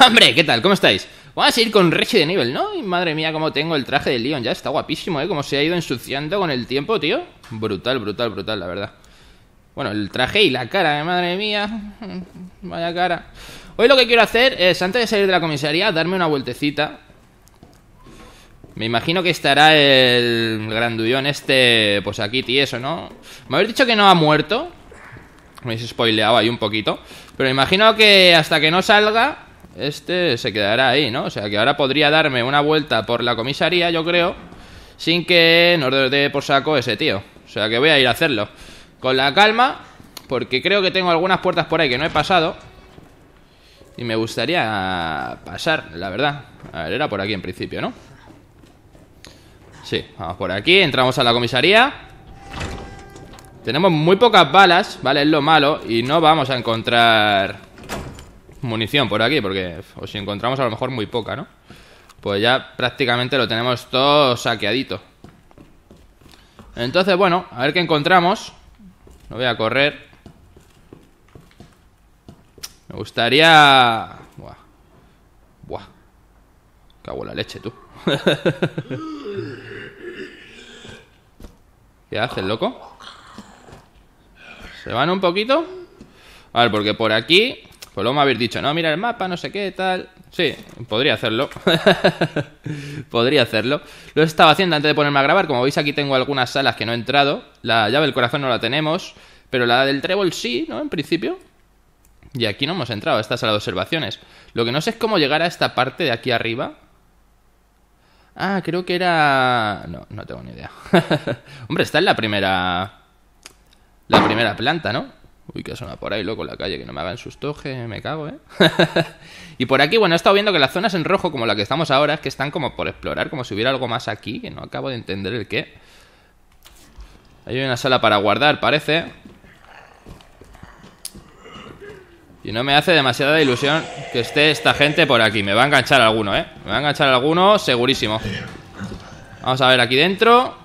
¡Hombre! ¿Qué tal? ¿Cómo estáis? Vamos a seguir con de nivel, ¿no? Y madre mía, cómo tengo el traje de Leon ya. Está guapísimo, ¿eh? Como se ha ido ensuciando con el tiempo, tío. Brutal, brutal, brutal, la verdad. Bueno, el traje y la cara, ¿eh? madre mía. Vaya cara. Hoy lo que quiero hacer es, antes de salir de la comisaría, darme una vueltecita. Me imagino que estará el grandullón este, pues aquí, tío, eso, ¿no? Me habéis dicho que no ha muerto. Me habéis spoileado ahí un poquito. Pero me imagino que hasta que no salga, este se quedará ahí, ¿no? O sea, que ahora podría darme una vuelta por la comisaría, yo creo, sin que nos dé por saco ese tío. O sea, que voy a ir a hacerlo. Con la calma, porque creo que tengo algunas puertas por ahí que no he pasado. Y me gustaría pasar, la verdad. A ver, era por aquí en principio, ¿no? Sí, vamos por aquí, entramos a la comisaría. Tenemos muy pocas balas, ¿vale? Es lo malo. Y no vamos a encontrar munición por aquí, porque si encontramos a lo mejor muy poca, ¿no? Pues ya prácticamente lo tenemos todo saqueadito. Entonces, bueno, a ver qué encontramos. No voy a correr. Me gustaría... Buah. Buah. Cago la leche, tú. ¿Qué haces, loco? ¿Se van un poquito? A ver, porque por aquí pues luego me habéis dicho, no, mira el mapa, no sé qué, tal. Sí, podría hacerlo. podría hacerlo. Lo estaba haciendo antes de ponerme a grabar. Como veis, aquí tengo algunas salas que no he entrado. La llave del corazón no la tenemos. Pero la del trébol sí, ¿no? En principio. Y aquí no hemos entrado, esta sala de observaciones. Lo que no sé es cómo llegar a esta parte de aquí arriba. Ah, creo que era... No, no tengo ni idea. Hombre, está en la primera... La primera planta, ¿no? Uy, que suena por ahí, loco, la calle, que no me hagan sustoje, me cago, ¿eh? y por aquí, bueno, he estado viendo que las zonas en rojo, como la que estamos ahora, es que están como por explorar, como si hubiera algo más aquí, que no acabo de entender el qué. Hay una sala para guardar, parece. Y no me hace demasiada ilusión que esté esta gente por aquí. Me va a enganchar alguno, ¿eh? Me va a enganchar alguno, segurísimo. Vamos a ver aquí dentro.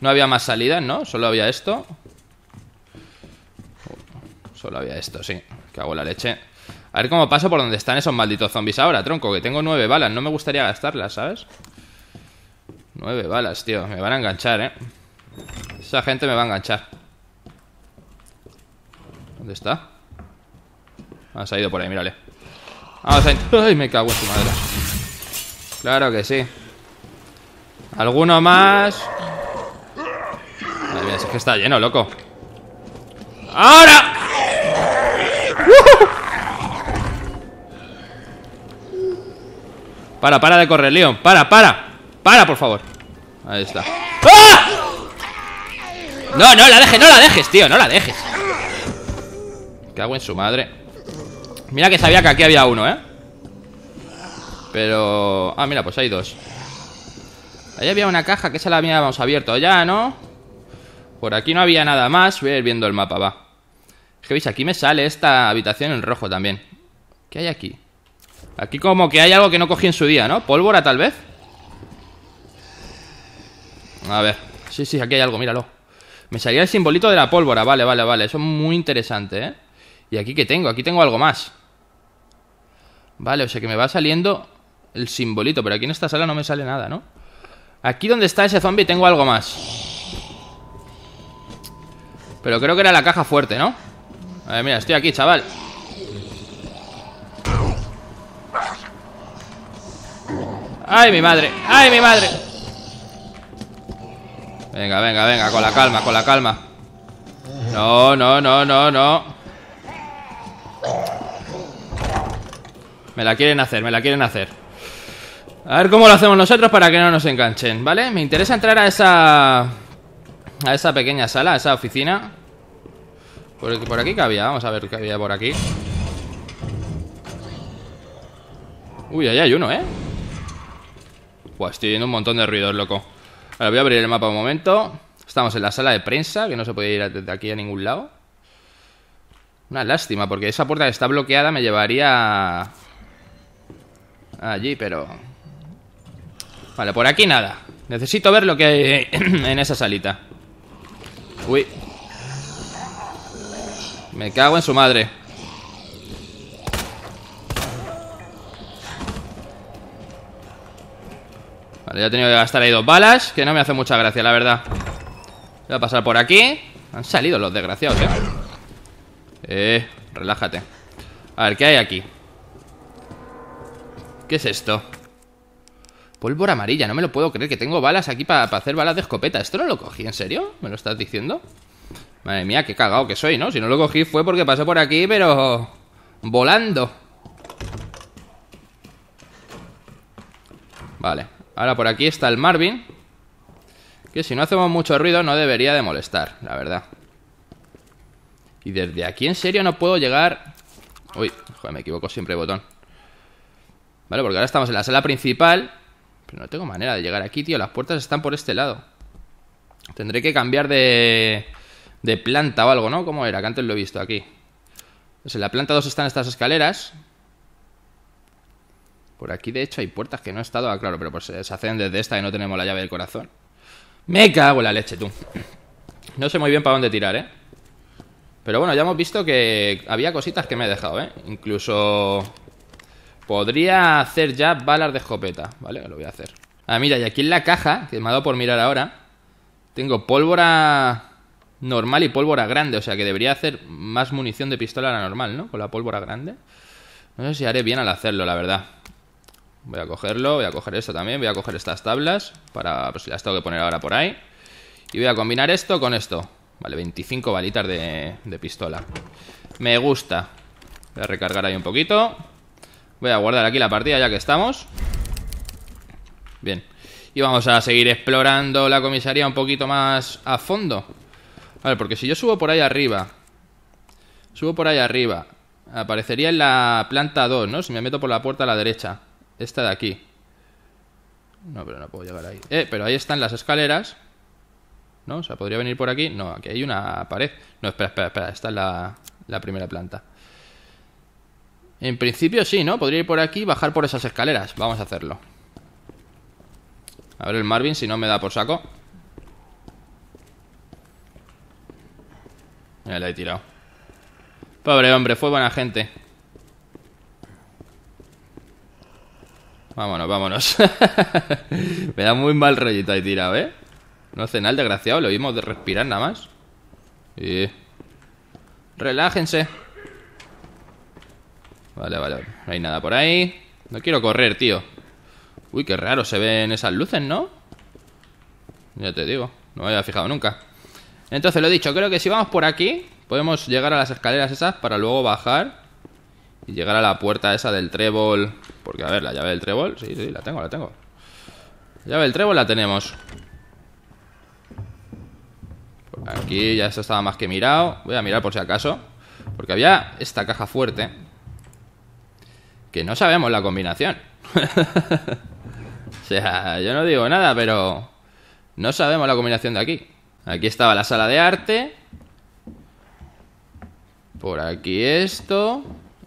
No había más salidas, ¿no? Solo había esto. Solo había esto, sí. Que hago la leche. A ver cómo paso por donde están esos malditos zombies ahora, tronco. Que tengo nueve balas. No me gustaría gastarlas, ¿sabes? Nueve balas, tío. Me van a enganchar, ¿eh? Esa gente me va a enganchar. ¿Dónde está? Ah, se ha ido por ahí, mírale. Vamos ah, a... ¡Ay, me cago en su madre! Claro que sí. ¿Alguno más? Madre mía, es que está lleno, loco. ¡Ahora! Para, para de correr, Leon. Para, para. Para, por favor. Ahí está. ¡Ah! No, no la dejes, no la dejes, tío. No la dejes. hago en su madre. Mira que sabía que aquí había uno, ¿eh? Pero... Ah, mira, pues hay dos. Ahí había una caja que esa la habíamos abierto ya, ¿no? Por aquí no había nada más. Voy a ir viendo el mapa, va. Es que veis, aquí me sale esta habitación en rojo también. ¿Qué hay aquí? Aquí como que hay algo que no cogí en su día, ¿no? ¿Pólvora tal vez? A ver. Sí, sí, aquí hay algo, míralo. Me salía el simbolito de la pólvora. Vale, vale, vale. Eso es muy interesante, ¿eh? ¿Y aquí qué tengo? Aquí tengo algo más. Vale, o sea que me va saliendo el simbolito. Pero aquí en esta sala no me sale nada, ¿no? Aquí donde está ese zombie tengo algo más. Pero creo que era la caja fuerte, ¿no? A ver, mira, estoy aquí, chaval ¡Ay, mi madre! ¡Ay, mi madre! Venga, venga, venga, con la calma, con la calma No, no, no, no, no Me la quieren hacer, me la quieren hacer A ver cómo lo hacemos nosotros para que no nos enganchen, ¿vale? Me interesa entrar a esa... A esa pequeña sala, a esa oficina ¿Por, aquí qué había? Vamos a ver qué había por aquí Uy, ahí hay uno, ¿eh? Pues estoy viendo un montón de ruidos, loco Ahora voy a abrir el mapa un momento Estamos en la sala de prensa Que no se puede ir desde aquí a ningún lado Una lástima, porque esa puerta que está bloqueada Me llevaría... Allí, pero... Vale, por aquí nada Necesito ver lo que hay en esa salita Uy, me cago en su madre. Vale, ya he tenido que gastar ahí dos balas, que no me hace mucha gracia, la verdad. Voy a pasar por aquí. Han salido los desgraciados, eh. relájate. A ver, ¿qué hay aquí? ¿Qué es esto? Pólvora amarilla, no me lo puedo creer Que tengo balas aquí para hacer balas de escopeta ¿Esto no lo cogí? ¿En serio? ¿Me lo estás diciendo? Madre mía, qué cagado que soy, ¿no? Si no lo cogí fue porque pasé por aquí, pero... Volando Vale, ahora por aquí está el Marvin Que si no hacemos mucho ruido no debería de molestar, la verdad Y desde aquí en serio no puedo llegar... Uy, joder, me equivoco siempre botón Vale, porque ahora estamos en la sala principal Pero no tengo manera de llegar aquí, tío Las puertas están por este lado Tendré que cambiar de de planta o algo, ¿no? ¿Cómo era? Que antes lo he visto aquí. Entonces, en la planta 2 están estas escaleras. Por aquí, de hecho, hay puertas que no he estado... Ah, claro, pero pues eh, se hacen desde esta y no tenemos la llave del corazón. ¡Me cago en la leche, tú! No sé muy bien para dónde tirar, ¿eh? Pero bueno, ya hemos visto que había cositas que me he dejado, ¿eh? Incluso... Podría hacer ya balas de escopeta, ¿vale? Lo voy a hacer. Ah, mira, y aquí en la caja, que me ha dado por mirar ahora, tengo pólvora normal y pólvora grande. O sea que debería hacer más munición de pistola a la normal, ¿no? Con la pólvora grande. No sé si haré bien al hacerlo, la verdad. Voy a cogerlo, voy a coger esto también, voy a coger estas tablas para pues las tengo que poner ahora por ahí. Y voy a combinar esto con esto. Vale, 25 balitas de, de pistola. Me gusta. Voy a recargar ahí un poquito. Voy a guardar aquí la partida ya que estamos. Bien. Y vamos a seguir explorando la comisaría un poquito más a fondo ver, porque si yo subo por ahí arriba, subo por ahí arriba, aparecería en la planta 2, ¿no? Si me meto por la puerta a la derecha, esta de aquí. No, pero no puedo llegar ahí. Eh, pero ahí están las escaleras. ¿No? O sea, podría venir por aquí. No, aquí hay una pared. No, espera, espera, espera. Esta es la, la primera planta. En principio sí, ¿no? Podría ir por aquí y bajar por esas escaleras. Vamos a hacerlo. A ver el Marvin si no me da por saco. Ya la he tirado. Pobre hombre, fue buena gente. Vámonos, vámonos. Me da muy mal rollito ahí tirado, ¿eh? No hace nada desgraciado, lo vimos de respirar nada más. Y... Relájense. Vale, vale, no hay nada por ahí. No quiero correr, tío. Uy, qué raro se ven esas luces, ¿no? Ya te digo, no me había fijado nunca. Entonces, lo dicho, creo que si vamos por aquí, podemos llegar a las escaleras esas para luego bajar y llegar a la puerta esa del trébol. Porque, a ver, la llave del trébol, sí, sí, la tengo, la tengo. La llave del trébol la tenemos. aquí ya esto estaba más que mirado. Voy a mirar por si acaso. Porque había esta caja fuerte. Que no sabemos la combinación. o sea, yo no digo nada, pero... No sabemos la combinación de aquí. Aquí estaba la sala de arte. Por aquí esto.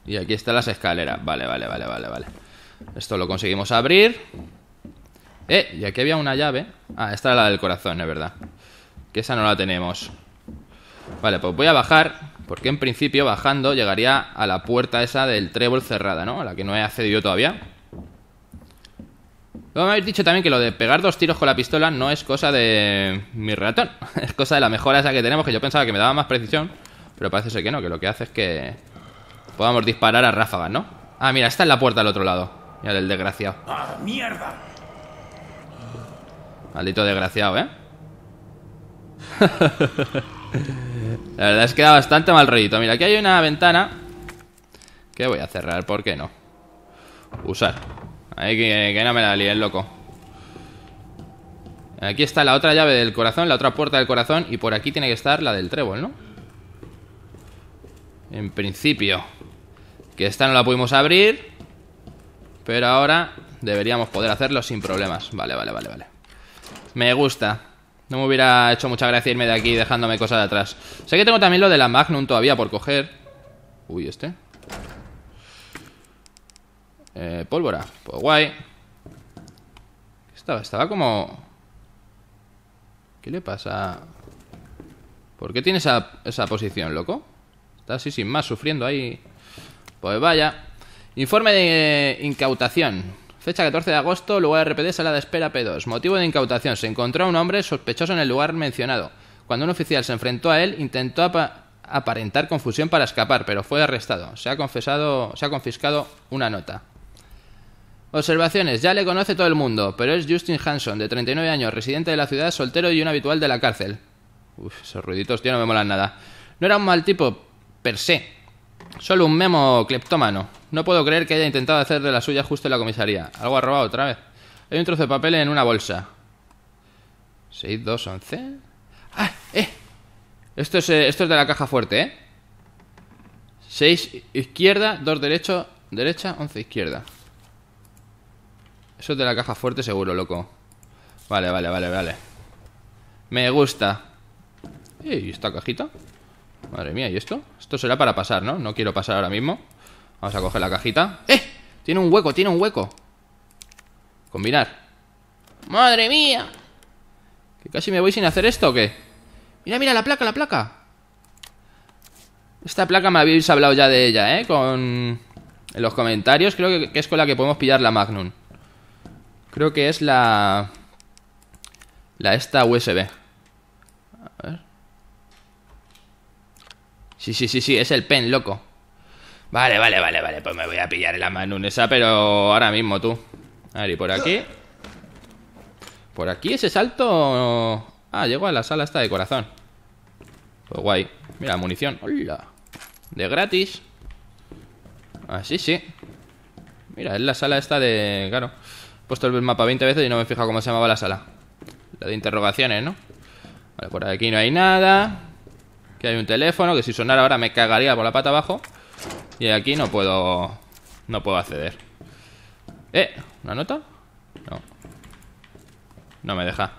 Y aquí están las escaleras. Vale, vale, vale, vale, vale. Esto lo conseguimos abrir. Eh, y aquí había una llave. Ah, esta era la del corazón, es verdad. Que esa no la tenemos. Vale, pues voy a bajar. Porque en principio bajando llegaría a la puerta esa del trébol cerrada, ¿no? A la que no he accedido todavía. Luego me habéis dicho también que lo de pegar dos tiros con la pistola no es cosa de mi ratón. Es cosa de la mejora esa que tenemos, que yo pensaba que me daba más precisión. Pero parece ser que no, que lo que hace es que podamos disparar a ráfagas, ¿no? Ah, mira, está en la puerta al otro lado. Mira el desgraciado. ¡Ah, mierda! Maldito desgraciado, ¿eh? la verdad es que da bastante mal rollito. Mira, aquí hay una ventana que voy a cerrar, ¿por qué no? Usar. Hay que, que no me la el loco. Aquí está la otra llave del corazón, la otra puerta del corazón. Y por aquí tiene que estar la del trébol, ¿no? En principio. Que esta no la pudimos abrir. Pero ahora deberíamos poder hacerlo sin problemas. Vale, vale, vale, vale. Me gusta. No me hubiera hecho mucha gracia irme de aquí dejándome cosas de atrás. Sé que tengo también lo de la Magnum todavía por coger. Uy, este. Eh, pólvora. Pues guay. Estaba, estaba como... ¿Qué le pasa? ¿Por qué tiene esa, posición, loco? Está así sin más, sufriendo ahí. Pues vaya. Informe de incautación. Fecha 14 de agosto, lugar RPD, sala de espera P2. Motivo de incautación. Se encontró a un hombre sospechoso en el lugar mencionado. Cuando un oficial se enfrentó a él, intentó aparentar confusión para escapar, pero fue arrestado. Se ha, confesado, se ha confiscado una nota. Observaciones, ya le conoce todo el mundo, pero es Justin Hanson, de 39 años, residente de la ciudad, soltero y un habitual de la cárcel. Uf, esos ruiditos, tío, no me molan nada. No era un mal tipo, per se. Solo un memo cleptómano. No puedo creer que haya intentado hacer de la suya justo en la comisaría. Algo ha robado otra vez. Hay un trozo de papel en una bolsa. 6, 2, 11. ¡Ah! ¡Eh! Esto es, eh, esto es de la caja fuerte, ¿eh? 6 izquierda, 2 derecho, derecha, 11 izquierda. Eso es de la caja fuerte seguro, loco. Vale, vale, vale, vale. Me gusta. ¿Y esta cajita? Madre mía, ¿y esto? Esto será para pasar, ¿no? No quiero pasar ahora mismo. Vamos a coger la cajita. ¡Eh! Tiene un hueco, tiene un hueco. Combinar. ¡Madre mía! ¿Que casi me voy sin hacer esto o qué? Mira, mira, la placa, la placa. Esta placa me habéis hablado ya de ella, ¿eh? Con... En los comentarios creo que es con la que podemos pillar la Magnum. Creo que es la... La esta USB. A ver. Sí, sí, sí, sí, es el pen, loco. Vale, vale, vale, vale. Pues me voy a pillar la mano en esa, pero ahora mismo tú. A ver, y por aquí. Por aquí ese salto... Ah, llego a la sala esta de corazón. Pues guay. Mira, munición. Hola. De gratis. Así, ah, sí. Mira, es la sala esta de... Claro puesto el mapa 20 veces y no me he fijado cómo se llamaba la sala. La de interrogaciones, ¿no? Vale, por aquí no hay nada. Que hay un teléfono, que si sonara ahora me cagaría por la pata abajo. Y aquí no puedo... No puedo acceder. ¿Eh? ¿Una nota? No. No me deja.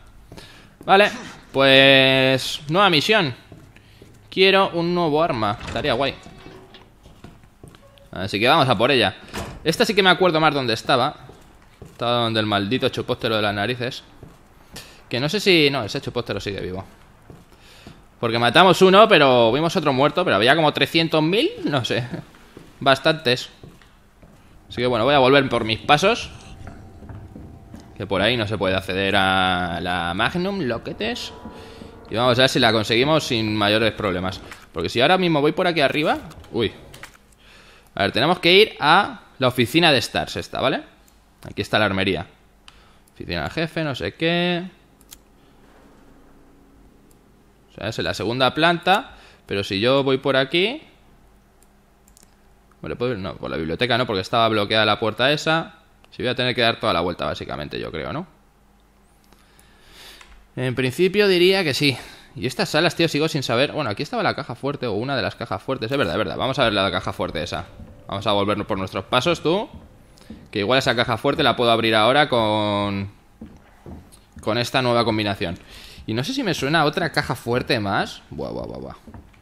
Vale, pues... Nueva misión. Quiero un nuevo arma. Estaría guay. Así que vamos a por ella. Esta sí que me acuerdo más dónde estaba donde el maldito chupóstero de las narices. Que no sé si... No, ese chupóstero sigue vivo. Porque matamos uno, pero vimos otro muerto. Pero había como 300.000, no sé. Bastantes. Así que bueno, voy a volver por mis pasos. Que por ahí no se puede acceder a la Magnum Loquetes. Y vamos a ver si la conseguimos sin mayores problemas. Porque si ahora mismo voy por aquí arriba... Uy. A ver, tenemos que ir a la oficina de Stars esta, ¿vale? Aquí está la armería. Oficina del jefe, no sé qué. O sea, es en la segunda planta. Pero si yo voy por aquí... puedo No, por la biblioteca no, porque estaba bloqueada la puerta esa. Si voy a tener que dar toda la vuelta, básicamente, yo creo, ¿no? En principio diría que sí. Y estas salas, tío, sigo sin saber... Bueno, aquí estaba la caja fuerte o una de las cajas fuertes. Es verdad, es verdad. Vamos a ver la caja fuerte esa. Vamos a volvernos por nuestros pasos, tú. Que igual esa caja fuerte la puedo abrir ahora con. Con esta nueva combinación. Y no sé si me suena otra caja fuerte más. Buah, buah, buah, buah.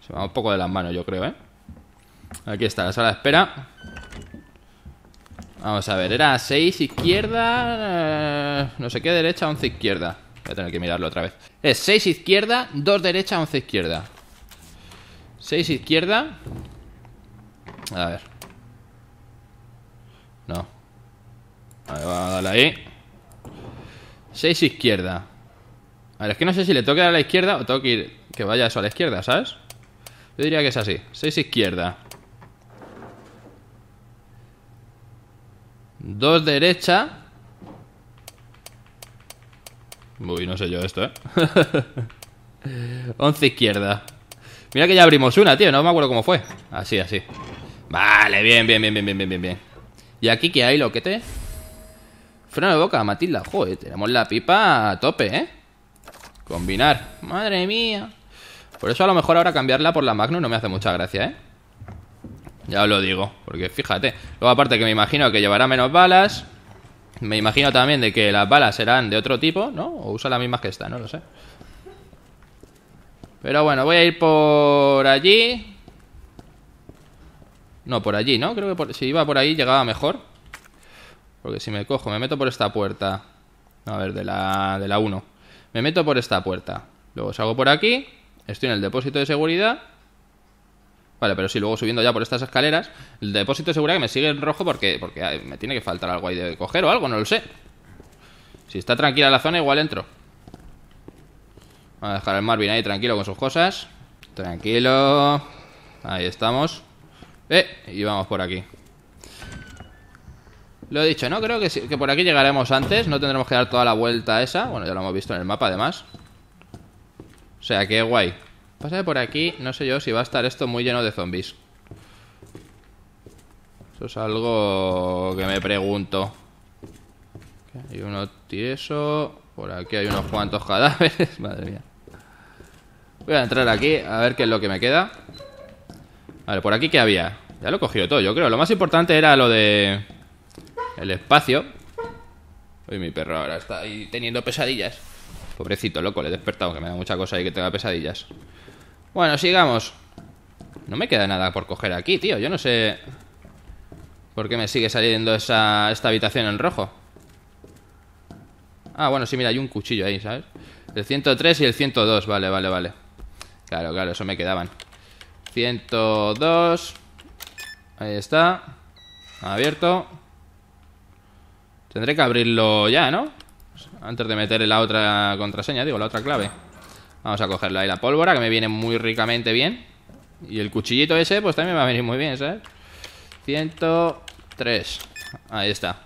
Se va un poco de las manos, yo creo, ¿eh? Aquí está, la sala de espera. Vamos a ver, era 6 izquierda. Eh, no sé qué, derecha, 11 izquierda. Voy a tener que mirarlo otra vez. Es 6 izquierda, 2 derecha, 11 izquierda. 6 izquierda. A ver. No. Ahí va, dale ahí. 6 izquierda. A ver, es que no sé si le tengo que dar a la izquierda o tengo que ir. Que vaya eso a la izquierda, ¿sabes? Yo diría que es así. 6 izquierda. 2 derecha. Uy, no sé yo esto, ¿eh? 11 izquierda. Mira que ya abrimos una, tío. No me acuerdo cómo fue. Así, así. Vale, bien, bien, bien, bien, bien, bien, bien. ¿Y aquí qué hay, te Freno de boca, Matilda. Joder, tenemos la pipa a tope, ¿eh? Combinar. Madre mía. Por eso a lo mejor ahora cambiarla por la Magnum no me hace mucha gracia, ¿eh? Ya os lo digo, porque fíjate. Luego aparte que me imagino que llevará menos balas. Me imagino también de que las balas serán de otro tipo, ¿no? O usa las mismas que esta, no lo sé. Pero bueno, voy a ir por allí. No, por allí, ¿no? Creo que si iba por ahí llegaba mejor. Porque si me cojo, me meto por esta puerta. A ver, de la, de la 1. Me meto por esta puerta. Luego salgo por aquí. Estoy en el depósito de seguridad. Vale, pero si luego subiendo ya por estas escaleras, el depósito de seguridad que me sigue en rojo porque, porque me tiene que faltar algo ahí de coger o algo, no lo sé. Si está tranquila la zona, igual entro. Vamos a dejar al Marvin ahí tranquilo con sus cosas. Tranquilo. Ahí estamos. Eh, y vamos por aquí. Lo he dicho, ¿no? Creo que, por aquí llegaremos antes No tendremos que dar toda la vuelta esa Bueno, ya lo hemos visto en el mapa, además O sea, qué guay Pasa por aquí, no sé yo si va a estar esto muy lleno de zombies Eso es algo que me pregunto Hay uno tieso Por aquí hay unos cuantos cadáveres Madre mía Voy a entrar aquí, a ver qué es lo que me queda Vale, por aquí, ¿qué había? Ya lo he cogido todo, yo creo Lo más importante era lo de el espacio. Uy, mi perro ahora está ahí teniendo pesadillas. Pobrecito, loco, le he despertado, que me da mucha cosa y que tenga pesadillas. Bueno, sigamos. No me queda nada por coger aquí, tío. Yo no sé por qué me sigue saliendo esta habitación en rojo. Ah, bueno, sí, mira, hay un cuchillo ahí, ¿sabes? El 103 y el 102, vale, vale, vale. Claro, claro, eso me quedaban. 102. Ahí está. Abierto. Tendré que abrirlo ya, ¿no? Antes de meter la otra contraseña, digo, la otra clave. Vamos a cogerla ahí, la pólvora, que me viene muy ricamente bien. Y el cuchillito ese, pues también me va a venir muy bien, ¿sabes? 103. Ahí está.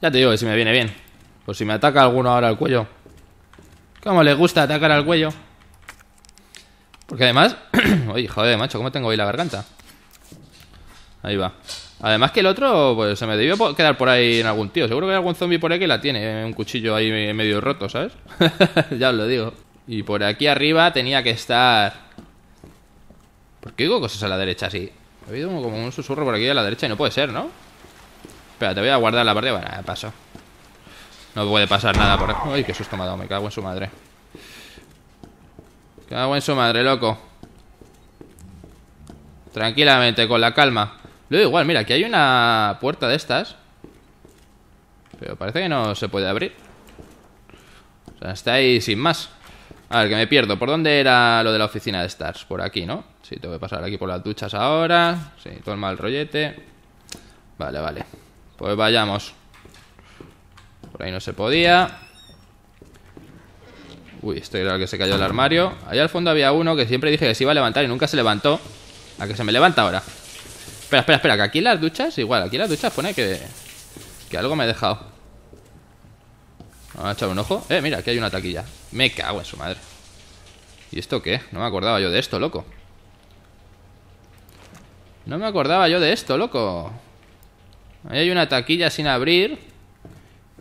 Ya te digo que si me viene bien. Por si me ataca alguno ahora al cuello. ¿Cómo le gusta atacar al cuello? Porque además... Oye, joder, macho, ¿cómo tengo hoy la garganta? Ahí va. Además que el otro, pues se me debió quedar por ahí en algún tío. Seguro que hay algún zombie por ahí que la tiene. Un cuchillo ahí medio roto, ¿sabes? ya os lo digo. Y por aquí arriba tenía que estar... ¿Por qué digo cosas a la derecha así? Ha habido como un susurro por aquí a la derecha y no puede ser, ¿no? Espera, te voy a guardar la parte... Bueno, paso. No puede pasar nada por... Ay, qué susto me ha dado. Me cago en su madre. Me cago en su madre, loco. Tranquilamente, con la calma. Lo igual, mira, aquí hay una puerta de estas. Pero parece que no se puede abrir. O sea, está ahí sin más. A ver, que me pierdo. ¿Por dónde era lo de la oficina de Stars? Por aquí, ¿no? Sí, tengo que pasar aquí por las duchas ahora. Sí, todo el mal rollete. Vale, vale. Pues vayamos. Por ahí no se podía. Uy, estoy claro que se cayó el armario. Allá al fondo había uno que siempre dije que se iba a levantar y nunca se levantó. A que se me levanta ahora. Espera, espera, espera, que aquí las duchas, igual, aquí las duchas pone que, que algo me he dejado. Vamos a echar un ojo. Eh, mira, aquí hay una taquilla. Me cago en su madre. ¿Y esto qué? No me acordaba yo de esto, loco. No me acordaba yo de esto, loco. Ahí hay una taquilla sin abrir.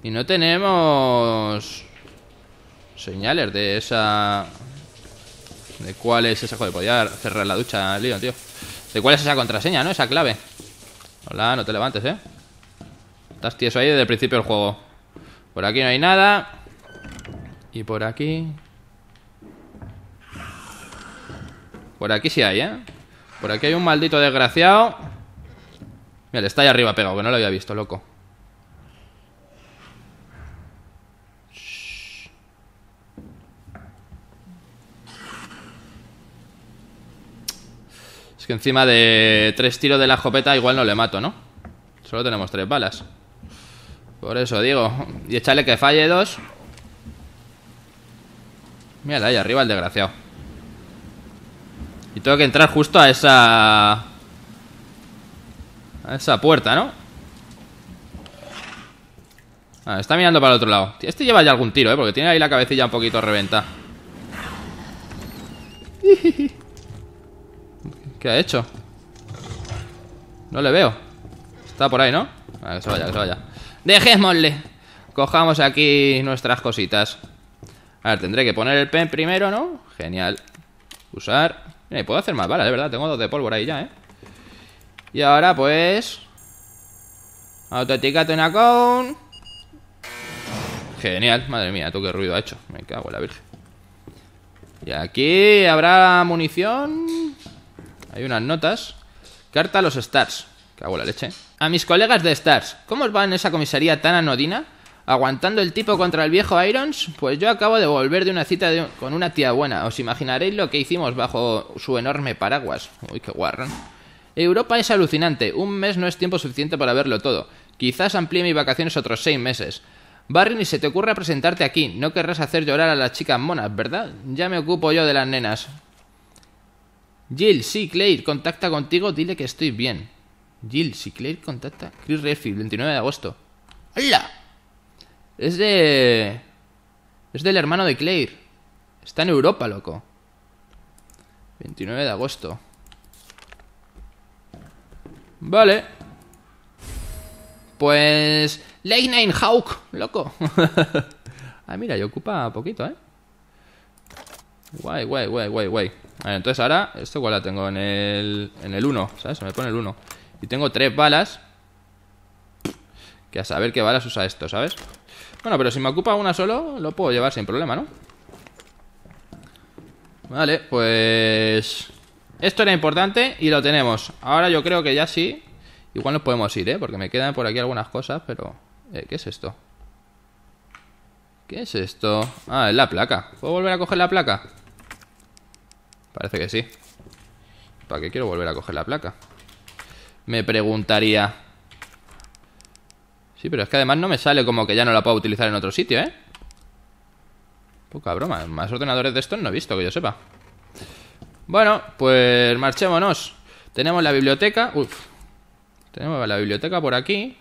Y no tenemos... Señales de esa... De cuál es esa... Joder, podía cerrar la ducha, Leon, tío. ¿De cuál es esa contraseña, no? Esa clave. Hola, no te levantes, ¿eh? Estás tieso ahí desde el principio del juego. Por aquí no hay nada. Y por aquí... Por aquí sí hay, ¿eh? Por aquí hay un maldito desgraciado. Mira, está ahí arriba pegado, que no lo había visto, loco. encima de tres tiros de la jopeta igual no le mato, ¿no? Solo tenemos tres balas. Por eso digo. Y échale que falle dos. Mira, ahí arriba el desgraciado. Y tengo que entrar justo a esa... A esa puerta, ¿no? Ah, está mirando para el otro lado. Este lleva ya algún tiro, ¿eh? Porque tiene ahí la cabecilla un poquito reventada. ¿Qué ha hecho? No le veo. Está por ahí, ¿no? ver, que se vaya, que se vaya. ¡Dejémosle! Cojamos aquí nuestras cositas. A ver, tendré que poner el pen primero, ¿no? Genial. Usar. Mira, puedo hacer más balas, de verdad. Tengo dos de pólvora ahí ya, ¿eh? Y ahora, pues... Autoeticato en con... Genial. Madre mía, tú qué ruido ha hecho. Me cago en la virgen. Y aquí habrá munición... Hay unas notas. Carta a los Stars. Cago en la leche. A mis colegas de Stars. ¿Cómo os va en esa comisaría tan anodina? aguantando el tipo contra el viejo Irons, pues yo acabo de volver de una cita con una tía buena. Os imaginaréis lo que hicimos bajo su enorme paraguas. Uy, qué guarro. Europa es alucinante. Un mes no es tiempo suficiente para verlo todo. Quizás amplíe mis vacaciones otros seis meses. Barry, ni se te ocurre presentarte aquí. No querrás hacer llorar a las chicas monas, ¿verdad? Ya me ocupo yo de las nenas. Jill, sí, Claire, contacta contigo, dile que estoy bien. Jill, sí, Claire, contacta. Chris Redfield, 29 de agosto. ¡Hola! Es de... Es del hermano de Claire. Está en Europa, loco. 29 de agosto. Vale. Pues... Late Hawk, loco. ah, mira, y ocupa poquito, ¿eh? Guay, guay, guay, guay, guay. Vale, entonces ahora, esto igual la tengo en el, en el 1, ¿sabes? Se me pone el 1. Y tengo 3 balas. Que a saber qué balas usa esto, ¿sabes? Bueno, pero si me ocupa una solo, lo puedo llevar sin problema, ¿no? Vale, pues... Esto era importante y lo tenemos. Ahora yo creo que ya sí. Igual nos podemos ir, ¿eh? Porque me quedan por aquí algunas cosas, pero... Eh, ¿Qué es esto? ¿Qué es esto? Ah, es la placa. ¿Puedo volver a coger la placa? Parece que sí. ¿Para qué quiero volver a coger la placa? Me preguntaría... Sí, pero es que además no me sale como que ya no la puedo utilizar en otro sitio, ¿eh? Poca broma. Más ordenadores de estos no he visto, que yo sepa. Bueno, pues marchémonos. Tenemos la biblioteca. Uf. Tenemos la biblioteca por aquí.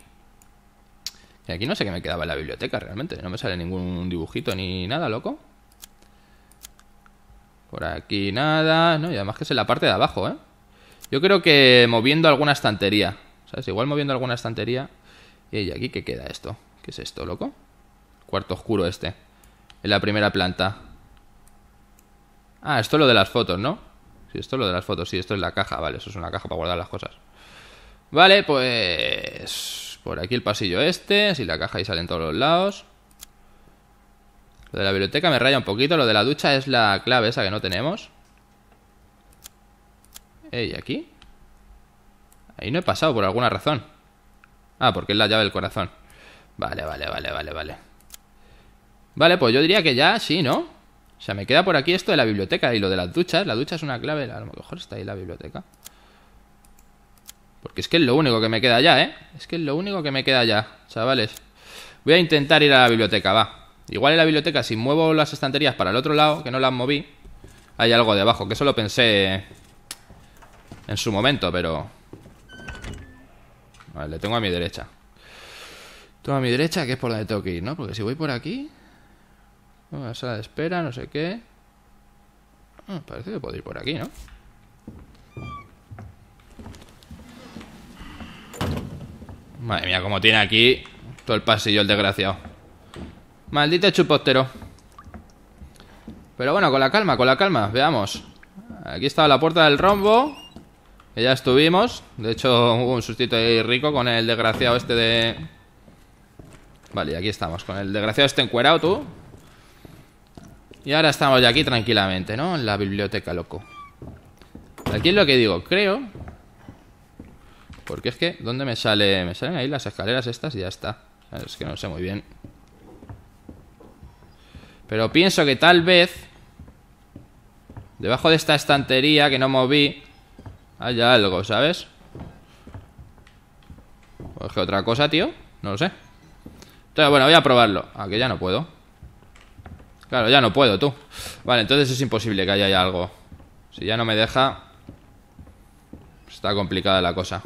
Y aquí no sé qué me quedaba en la biblioteca realmente. No me sale ningún dibujito ni nada, loco. Por aquí nada, ¿no? Y además que es en la parte de abajo, ¿eh? Yo creo que moviendo alguna estantería. ¿Sabes? Igual moviendo alguna estantería. Y aquí, ¿qué queda esto? ¿Qué es esto, loco? Cuarto oscuro este. En la primera planta. Ah, esto es lo de las fotos, ¿no? Sí, esto es lo de las fotos. Sí, esto es la caja. Vale, eso es una caja para guardar las cosas. Vale, pues... Por aquí el pasillo este. Si la caja y salen todos los lados. Lo de la biblioteca me raya un poquito. Lo de la ducha es la clave esa que no tenemos. ¿Y aquí. Ahí no he pasado por alguna razón. Ah, porque es la llave del corazón. Vale, vale, vale, vale, vale. Vale, pues yo diría que ya sí, ¿no? O sea, me queda por aquí esto de la biblioteca y lo de las duchas. La ducha es una clave. A lo mejor está ahí la biblioteca. Porque es que es lo único que me queda ya, ¿eh? Es que es lo único que me queda ya, chavales. Voy a intentar ir a la biblioteca, va. Igual en la biblioteca, si muevo las estanterías para el otro lado, que no las moví, hay algo debajo. Que eso lo pensé en su momento, pero... Vale, le tengo a mi derecha. Tengo a mi derecha, que es por la de que ir, ¿no? Porque si voy por aquí... una sala de espera, no sé qué... Ah, parece que puedo ir por aquí, ¿no? Madre mía, como tiene aquí todo el pasillo el desgraciado. Maldito chupotero Pero bueno, con la calma, con la calma, veamos. Aquí estaba la puerta del rombo. Que ya estuvimos. De hecho, hubo un sustito ahí rico con el desgraciado este de... Vale, aquí estamos. Con el desgraciado este encuerado, tú. Y ahora estamos ya aquí tranquilamente, ¿no? En la biblioteca, loco. Aquí es lo que digo, creo. Porque es que, ¿dónde me sale? Me salen ahí las escaleras estas y ya está. Es que no sé muy bien. Pero pienso que tal vez... Debajo de esta estantería que no moví... Haya algo, ¿sabes? O es pues que otra cosa, tío. No lo sé. Entonces, bueno, voy a probarlo. Ah, que ya no puedo. Claro, ya no puedo, tú. Vale, entonces es imposible que haya algo. Si ya no me deja... Está complicada la cosa.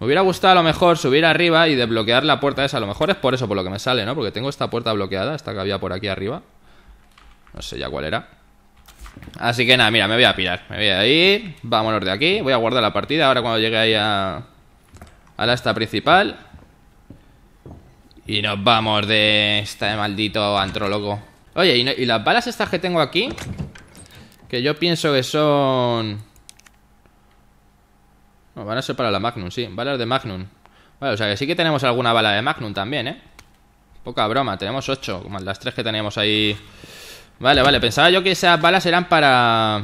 Me hubiera gustado a lo mejor subir arriba y desbloquear la puerta esa. A lo mejor es por eso, por lo que me sale, ¿no? Porque tengo esta puerta bloqueada, esta que había por aquí arriba. No sé ya cuál era. Así que nada, mira, me voy a pirar. Me voy a ir, vámonos de aquí. Voy a guardar la partida ahora cuando llegue ahí a, a la esta principal. Y nos vamos de este maldito antrólogo. Oye, ¿y, ¿y las balas estas que tengo aquí? Que yo pienso que son van a ser para la Magnum, sí. Balas de Magnum. Vale, o sea que sí que tenemos alguna bala de Magnum también, ¿eh? Poca broma, tenemos 8, como las 3 que teníamos ahí. Vale, vale, pensaba yo que esas balas eran para...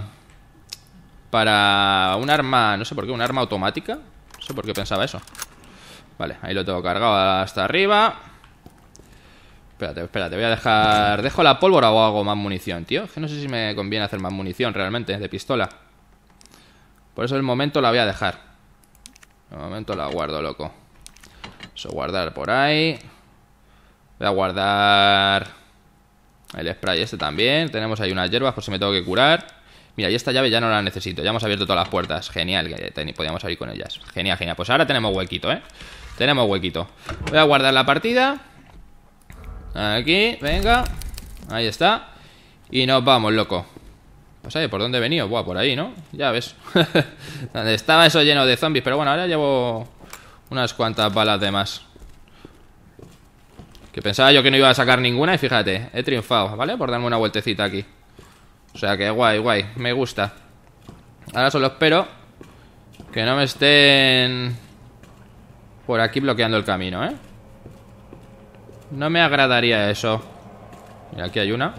Para un arma, no sé por qué, un arma automática. No sé por qué pensaba eso. Vale, ahí lo tengo cargado hasta arriba. Espérate, espérate, voy a dejar... ¿Dejo la pólvora o hago más munición, tío? que no sé si me conviene hacer más munición realmente, de pistola. Por eso el momento la voy a dejar. De momento la guardo, loco. Eso, guardar por ahí. Voy a guardar el spray este también. Tenemos ahí unas hierbas por si me tengo que curar. Mira, y esta llave ya no la necesito. Ya hemos abierto todas las puertas. Genial, que podíamos abrir con ellas. Genial, genial. Pues ahora tenemos huequito, ¿eh? Tenemos huequito. Voy a guardar la partida. Aquí, venga. Ahí está. Y nos vamos, loco sea, pues, oye, ¿por dónde he venido? Buah, por ahí, ¿no? Ya ves. estaba eso lleno de zombies. Pero bueno, ahora llevo unas cuantas balas de más. Que pensaba yo que no iba a sacar ninguna y fíjate, he triunfado, ¿vale? Por darme una vueltecita aquí. O sea que guay, guay, me gusta. Ahora solo espero que no me estén por aquí bloqueando el camino, ¿eh? No me agradaría eso. Mira, aquí hay una.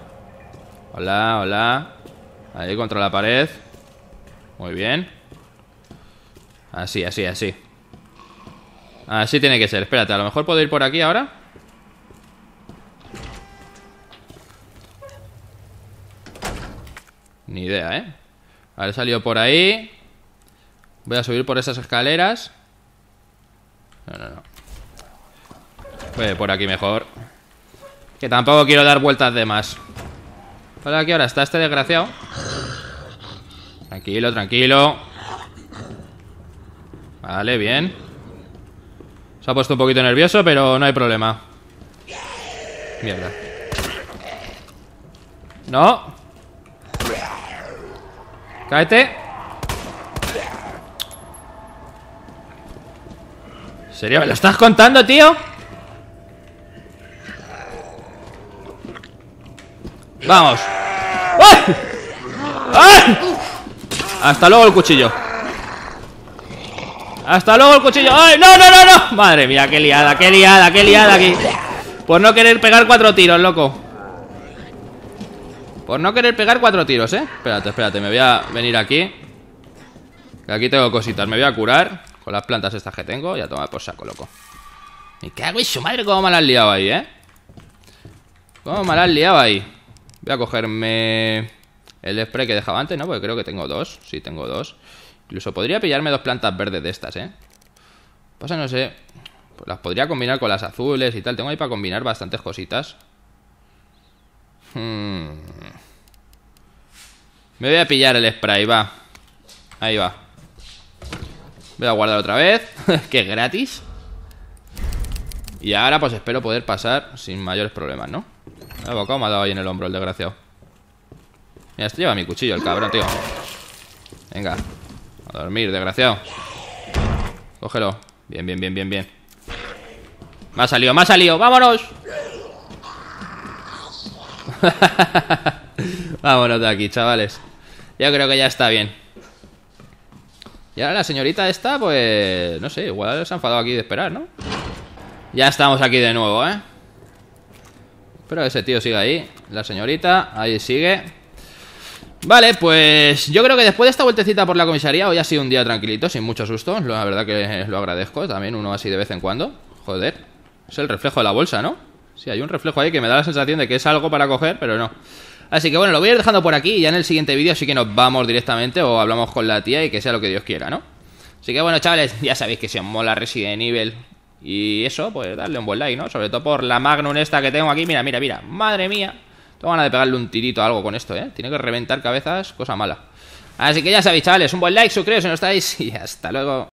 Hola, hola. Ahí contra la pared Muy bien Así, así, así Así tiene que ser, espérate, a lo mejor puedo ir por aquí ahora Ni idea, ¿eh? he salido por ahí Voy a subir por esas escaleras No, no, no Voy por aquí mejor Que tampoco quiero dar vueltas de más Hola, ¿qué ahora está este desgraciado? Tranquilo, tranquilo. Vale, bien. Se ha puesto un poquito nervioso, pero no hay problema. Mierda. No. Cáete. ¿En serio? ¿Me lo estás contando, tío? Vamos. ¡Ay! ¡Ay! Hasta luego el cuchillo Hasta luego el cuchillo ¡Ay, no, no, no, no! Madre mía, qué liada, qué liada, qué liada aquí Por no querer pegar cuatro tiros, loco Por no querer pegar cuatro tiros, ¿eh? Espérate, espérate, me voy a venir aquí Que aquí tengo cositas Me voy a curar con las plantas estas que tengo a tomar por saco, loco Me cago en su madre cómo me la han liado ahí, ¿eh? Cómo me la han liado ahí Voy a cogerme... El spray que dejaba antes, ¿no? Porque creo que tengo dos. Sí, tengo dos. Incluso podría pillarme dos plantas verdes de estas, ¿eh? Pasa, pues no sé. Pues las podría combinar con las azules y tal. Tengo ahí para combinar bastantes cositas. Hmm. Me voy a pillar el spray, va. Ahí va. Voy a guardar otra vez, que gratis. Y ahora pues espero poder pasar sin mayores problemas, ¿no? me ha dado ahí en el hombro el desgraciado. Mira, esto lleva mi cuchillo, el cabrón, tío. Venga. A dormir, desgraciado. Cógelo. Bien, bien, bien, bien, bien. Me ha salido, me ha salido. ¡Vámonos! Vámonos de aquí, chavales. Yo creo que ya está bien. Y ahora la señorita esta, pues... No sé, igual se ha enfadado aquí de esperar, ¿no? Ya estamos aquí de nuevo, ¿eh? Espero que ese tío siga ahí. La señorita, ahí sigue. Vale, pues yo creo que después de esta vueltecita por la comisaría, hoy ha sido un día tranquilito, sin mucho susto. La verdad que lo agradezco también, uno así de vez en cuando. Joder, es el reflejo de la bolsa, ¿no? Sí, hay un reflejo ahí que me da la sensación de que es algo para coger, pero no. Así que bueno, lo voy a ir dejando por aquí y ya en el siguiente vídeo sí que nos vamos directamente o hablamos con la tía y que sea lo que Dios quiera, ¿no? Así que bueno, chavales, ya sabéis que si os mola Resident Evil y eso, pues darle un buen like, ¿no? Sobre todo por la Magnum esta que tengo aquí. Mira, mira, mira. Madre mía. Tengo ganas de pegarle un tirito a algo con esto, ¿eh? Tiene que reventar cabezas, cosa mala. Así que ya sabéis, chavales, un buen like, suscribiros si no estáis y hasta luego.